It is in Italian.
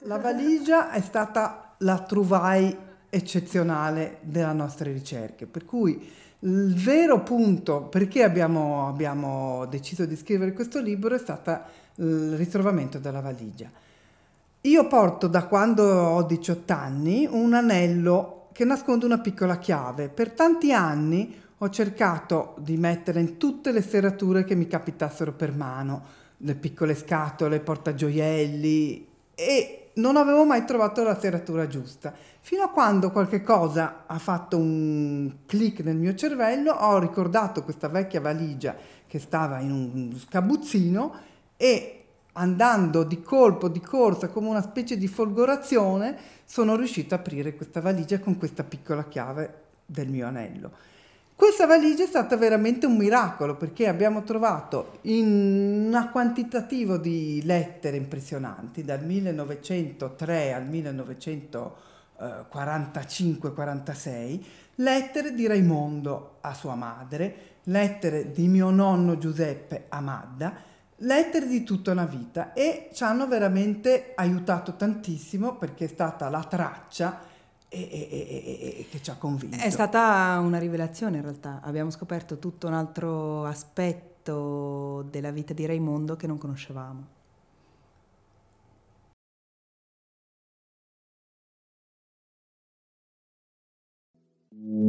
La valigia è stata la trovai eccezionale delle nostre ricerche, per cui il vero punto perché abbiamo, abbiamo deciso di scrivere questo libro è stato il ritrovamento della valigia. Io porto da quando ho 18 anni un anello che nasconde una piccola chiave. Per tanti anni ho cercato di mettere in tutte le serrature che mi capitassero per mano, le piccole scatole, portagioielli e non avevo mai trovato la serratura giusta. Fino a quando qualche cosa ha fatto un clic nel mio cervello, ho ricordato questa vecchia valigia che stava in un scabuzzino e andando di colpo, di corsa, come una specie di folgorazione, sono riuscito a aprire questa valigia con questa piccola chiave del mio anello. Questa valigia è stata veramente un miracolo perché abbiamo trovato in una quantitativa di lettere impressionanti dal 1903 al 1945-46, lettere di Raimondo a sua madre, lettere di mio nonno Giuseppe a Madda, lettere di tutta una vita e ci hanno veramente aiutato tantissimo perché è stata la traccia e, e, e, che ci ha convinto. È stata una rivelazione in realtà, abbiamo scoperto tutto un altro aspetto della vita di Raimondo che non conoscevamo. Mm.